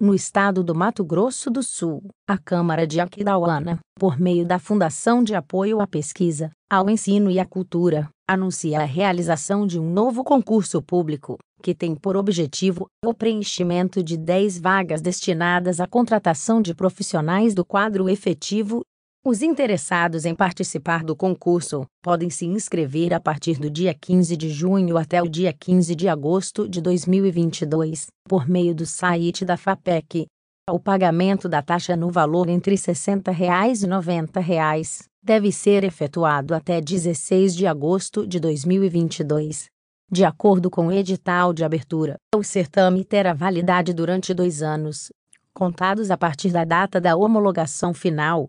no estado do Mato Grosso do Sul, a Câmara de Aquidauana, por meio da Fundação de Apoio à Pesquisa, ao Ensino e à Cultura, anuncia a realização de um novo concurso público, que tem por objetivo o preenchimento de 10 vagas destinadas à contratação de profissionais do quadro efetivo os interessados em participar do concurso podem se inscrever a partir do dia 15 de junho até o dia 15 de agosto de 2022, por meio do site da FAPEC. O pagamento da taxa no valor entre R$ 60,00 e R$ 90,00 deve ser efetuado até 16 de agosto de 2022. De acordo com o edital de abertura, o certame terá validade durante dois anos, contados a partir da data da homologação final